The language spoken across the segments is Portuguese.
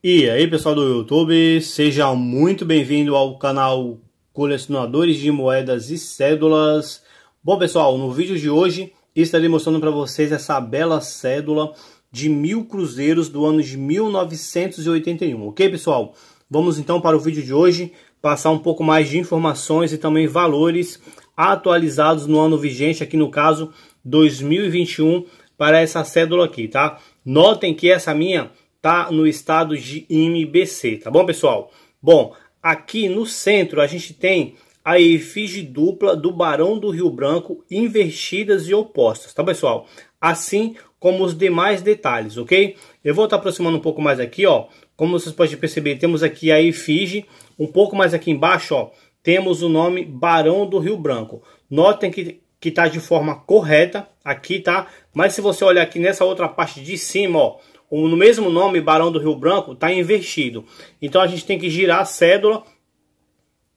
E aí pessoal do YouTube, seja muito bem-vindo ao canal Colecionadores de Moedas e Cédulas. Bom pessoal, no vídeo de hoje estarei mostrando para vocês essa bela cédula de mil cruzeiros do ano de 1981, ok pessoal? Vamos então para o vídeo de hoje passar um pouco mais de informações e também valores atualizados no ano vigente, aqui no caso 2021, para essa cédula aqui, tá? Notem que essa minha tá no estado de MBC, tá bom, pessoal? Bom, aqui no centro a gente tem a efígie dupla do Barão do Rio Branco invertidas e opostas, tá, pessoal? Assim como os demais detalhes, ok? Eu vou estar tá aproximando um pouco mais aqui, ó. Como vocês podem perceber, temos aqui a efígie, um pouco mais aqui embaixo, ó, temos o nome Barão do Rio Branco. Notem que que tá de forma correta aqui, tá? Mas se você olhar aqui nessa outra parte de cima, ó, no mesmo nome, Barão do Rio Branco, está invertido. Então a gente tem que girar a cédula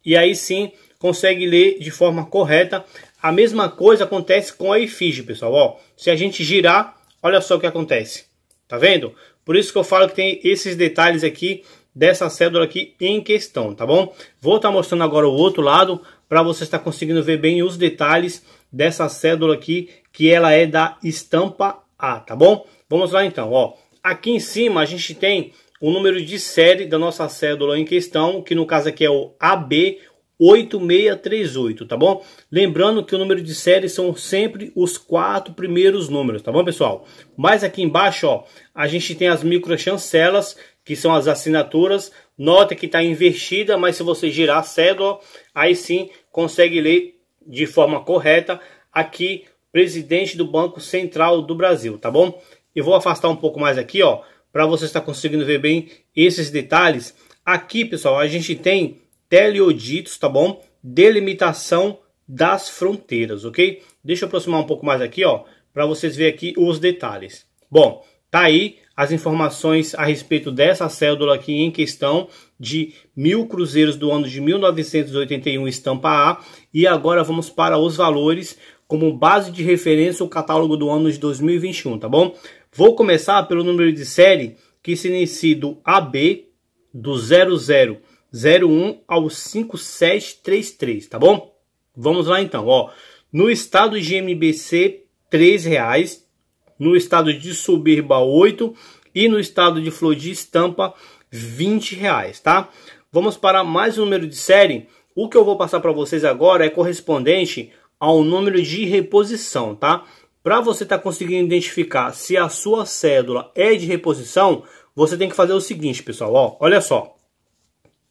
e aí sim consegue ler de forma correta. A mesma coisa acontece com a efígie, pessoal. Ó, se a gente girar, olha só o que acontece. Tá vendo? Por isso que eu falo que tem esses detalhes aqui dessa cédula aqui em questão, tá bom? Vou estar tá mostrando agora o outro lado para você estar conseguindo ver bem os detalhes dessa cédula aqui, que ela é da estampa A, tá bom? Vamos lá então, ó. Aqui em cima a gente tem o número de série da nossa cédula em questão, que no caso aqui é o AB 8638, tá bom? Lembrando que o número de série são sempre os quatro primeiros números, tá bom, pessoal? Mas aqui embaixo, ó, a gente tem as microchancelas, que são as assinaturas. Nota que está invertida, mas se você girar a cédula, aí sim consegue ler de forma correta aqui, presidente do Banco Central do Brasil, tá bom? Eu vou afastar um pouco mais aqui, ó, para você estar conseguindo ver bem esses detalhes. Aqui, pessoal, a gente tem teleoditos, tá bom? Delimitação das fronteiras, ok? Deixa eu aproximar um pouco mais aqui, ó, para vocês verem aqui os detalhes. Bom, tá aí as informações a respeito dessa cédula aqui em questão de mil cruzeiros do ano de 1981 estampa A. E agora vamos para os valores como base de referência o catálogo do ano de 2021, tá bom? Vou começar pelo número de série que se inicia do AB do 0001 ao 5733, tá bom? Vamos lá então, ó. No estado de MBC, R$ reais. No estado de Subirba 8 e no estado de Flor de Estampa, R$ reais, tá? Vamos para mais um número de série. O que eu vou passar para vocês agora é correspondente ao número de reposição, tá? Para você estar tá conseguindo identificar se a sua cédula é de reposição, você tem que fazer o seguinte, pessoal. Ó, olha só.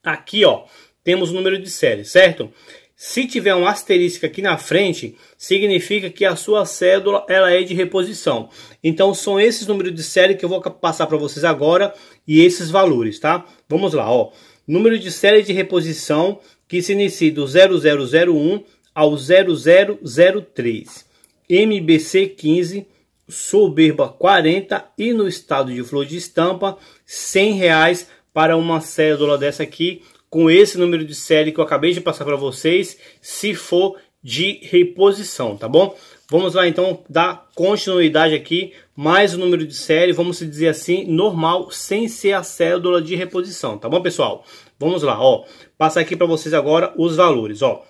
Aqui, ó, temos o número de série, certo? Se tiver um asterisco aqui na frente, significa que a sua cédula ela é de reposição. Então são esses números de série que eu vou passar para vocês agora e esses valores, tá? Vamos lá, ó. Número de série de reposição que se inicia do 0001 ao 0003. MBC 15, Soberba 40 e no estado de Flor de Estampa 100 reais para uma cédula dessa aqui com esse número de série que eu acabei de passar para vocês, se for de reposição, tá bom? Vamos lá então dar continuidade aqui, mais o um número de série, vamos dizer assim, normal, sem ser a cédula de reposição, tá bom pessoal? Vamos lá, ó, passar aqui para vocês agora os valores, ó.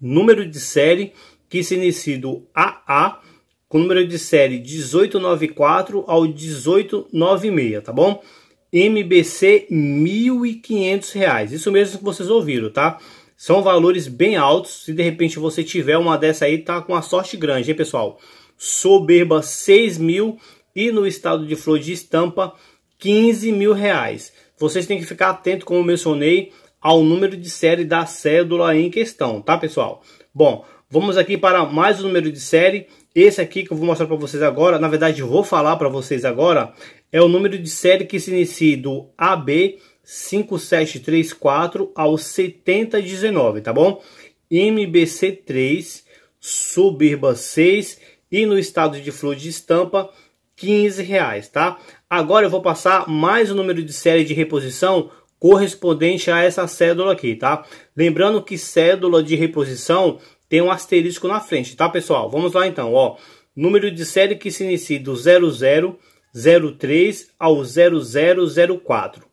Número de série que se inicia do AA com número de série 1894 ao 1896, tá bom? MBC R$ 1.500. Isso mesmo que vocês ouviram, tá? São valores bem altos. Se de repente você tiver uma dessa aí, tá com a sorte grande, hein, pessoal? Soberba 6 mil e no estado de flor de estampa 15 mil reais. Vocês têm que ficar atento, como mencionei, ao número de série da cédula em questão, tá, pessoal? Bom, Vamos aqui para mais um número de série. Esse aqui que eu vou mostrar para vocês agora, na verdade vou falar para vocês agora, é o número de série que se inicia do AB 5734 ao 7019, tá bom? MBC 3, Suburba 6 e no estado de flor de estampa 15 reais, tá? Agora eu vou passar mais o um número de série de reposição correspondente a essa cédula aqui, tá? Lembrando que cédula de reposição tem um asterisco na frente, tá pessoal? Vamos lá então, ó. Número de série que se inicia do 0003 ao 0004.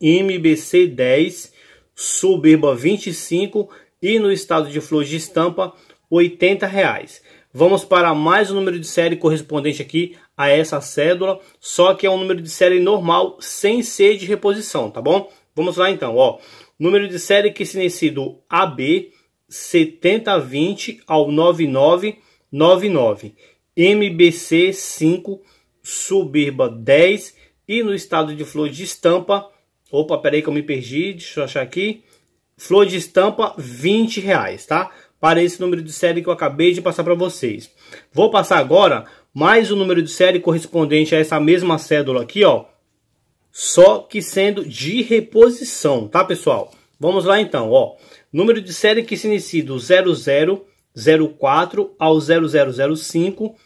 MBC 10, Suburba 25 e no estado de flor de estampa R$ 80,00. Vamos para mais um número de série correspondente aqui a essa cédula, só que é um número de série normal, sem ser de reposição, tá bom? Vamos lá então, ó. Número de série que se inicia do AB 7020 ao 9999, MBC 5, Suburba 10 e no estado de Flor de Estampa, opa, peraí que eu me perdi, deixa eu achar aqui, Flor de Estampa 20 reais, tá? Para esse número de série que eu acabei de passar para vocês. Vou passar agora mais o um número de série correspondente a essa mesma cédula aqui, ó. Só que sendo de reposição, tá, pessoal? Vamos lá então, ó número de série que se inicia do 0004 ao 0005,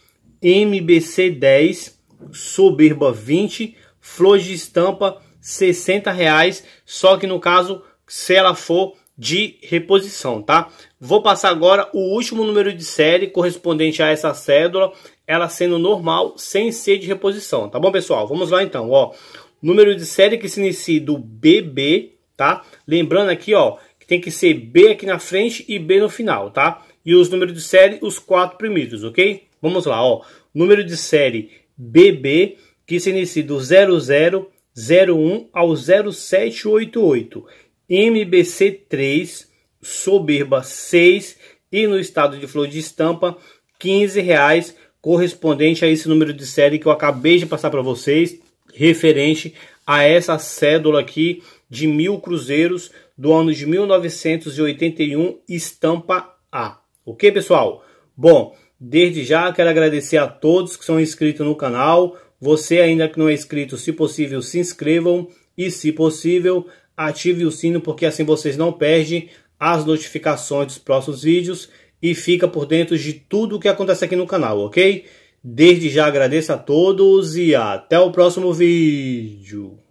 MBC 10, Soberba 20, Flor de Estampa 60 reais, só que no caso, se ela for de reposição, tá? Vou passar agora o último número de série correspondente a essa cédula, ela sendo normal, sem ser de reposição, tá bom, pessoal? Vamos lá então, ó. Número de série que se inicia do BB, tá? Lembrando aqui, ó, que tem que ser B aqui na frente e B no final, tá? E os números de série, os quatro primeiros, ok? Vamos lá, ó. Número de série BB, que se inicia do 0001 ao 0788. MBC 3, Soberba 6 e no estado de Flor de Estampa, R$ reais correspondente a esse número de série que eu acabei de passar para vocês, referente a essa cédula aqui de mil cruzeiros do ano de 1981, estampa A. Ok, pessoal? Bom, desde já quero agradecer a todos que são inscritos no canal. Você ainda que não é inscrito, se possível, se inscrevam e, se possível, ative o sino porque assim vocês não perdem as notificações dos próximos vídeos e fica por dentro de tudo o que acontece aqui no canal, ok? Desde já agradeço a todos e até o próximo vídeo.